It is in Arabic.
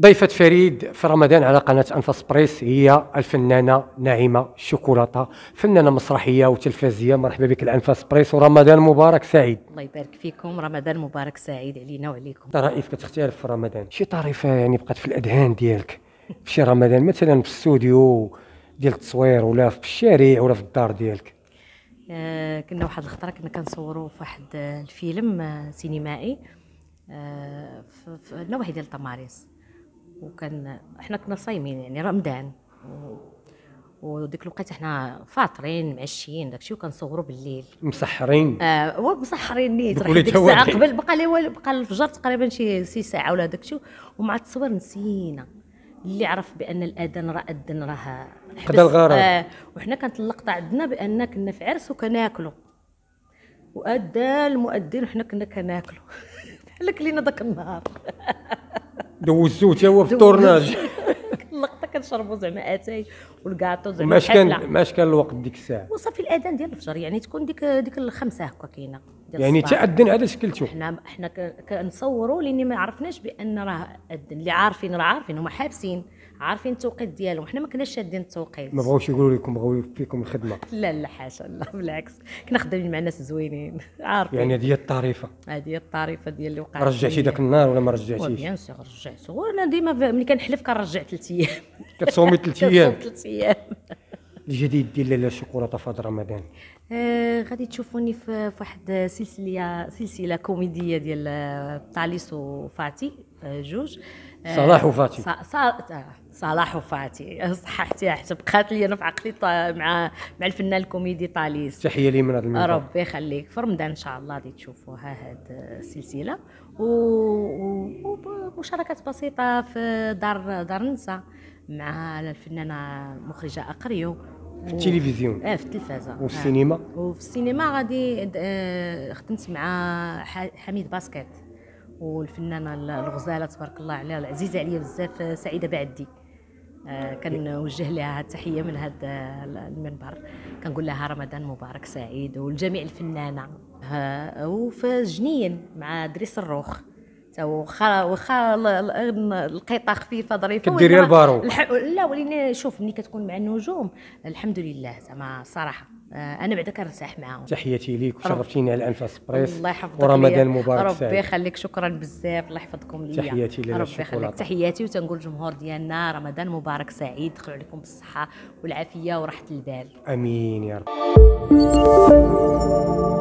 ضيفة فريد في رمضان على قناة أنفاس بريس هي الفنانة ناعمة شوكولاتة فنانة مسرحية وتلفزية مرحبا بك الأنفاس بريس ورمضان مبارك سعيد الله يبارك فيكم رمضان مبارك سعيد علينا وعليكم طرائف كتختلف في رمضان شي طريفة يعني بقات في الأذهان ديالك في شي رمضان مثلا في الستوديو ديال التصوير ولا في الشارع ولا في الدار ديالك آه، كنا واحد الخطره كنا كنصوروا في واحد الفيلم آه، سينمائي آه، في النواحي ديال طماريس وكان حنا كنا صايمين يعني رمضان وديك الوقيته حنا فاطرين معشيين داكشي وكنصوروا بالليل مسحرين اه هو مسحرين نيت ديك الساعه قبل بقى لي بقى الفجر تقريبا شي ساعه ولا داكشي ومع التصوير نسينا اللي عرف بان الاذان راه اذن راه حدا الغرض آه وحنا كانت اللقطه عندنا بان كنا في عرس وكناكلوا وادى المؤذن وحنا كنا كناكلوا بحال كلينا ذاك النهار دوزتو حتى هو في الطورناج اللقطه كنشربوا زعما اتاي والكاطو زعما ماش كان ماش كان الوقت ديك الساعه وصافي الاذان ديال الفجر يعني تكون ديك ديك الخمسه هكا كاينه يعني تاع الدين هذا تشوف احنا احنا كنصوروا لاني ما عرفناش بان راه اذن اللي عارفين راه عارفين هما حابسين عارفين التوقيت ديالهم حنا ما كناش شادين التوقيت ما بغاوش يقولوا لكم بغاو فيكم الخدمه لا لا حاشا لا بالعكس كنا خدامين مع ناس زوينين عارفين يعني هذه الطريفه هذه الطريفه ديال اللي وقعت رجعتي ذاك النهار ولا ما رجعتيش بيان سور رجعت وانا ديما ملي كنحلف كنرجع ثلاث ايام كتصومي ثلاث ايام ثلاث ايام الجديد ديال لاله في هذا رمضان آه غادي تشوفوني في واحد سلسله سلسله كوميديه ديال طاليس آه، وفاتي آه، جوج آه، صلاح وفاتي ص... صلاح وفاتي صححتيها حتى بقات لي انا في عقلي مع مع الفنان الكوميدي طاليس تحيه لي من هذا المنبر ربي يخليك في رمضان ان شاء الله غادي تشوفوها هاد السلسله و... ومشاركات بسيطه في دار دار نسا مع الفنانه المخرجه اقريو في التلفزيون اه في التلفازه وفي السينما إيه. وفي السينما غادي آه خدمت مع حميد باسكيت والفنانه الغزاله تبارك الله عليها العزيزه عليا بزاف آه، سعيده بعدي آه كنوجه لها التحيه من هذا آه، المنبر كنقول لها رمضان مبارك سعيد ولجميع الفنانه وفي جنين مع دريس الروخ واخا واخا القيطه خفيفه ظريفه كديري البارو الح... لا ولينا شوف ملي كتكون مع النجوم الحمد لله زعما الصراحه آه، انا بعدا كنرتاح معاهم تحياتي ليك وشرفتيني على انفاس بريس الله يحفظك ورمضان مبارك ربي يخليك شكرا بزاف الله يحفظكم ليا تحياتي ليا ربي يخليك تحياتي وتنقول الجمهور ديالنا رمضان مبارك سعيد دخلوا عليكم بالصحه والعافيه وراحه البال امين يا رب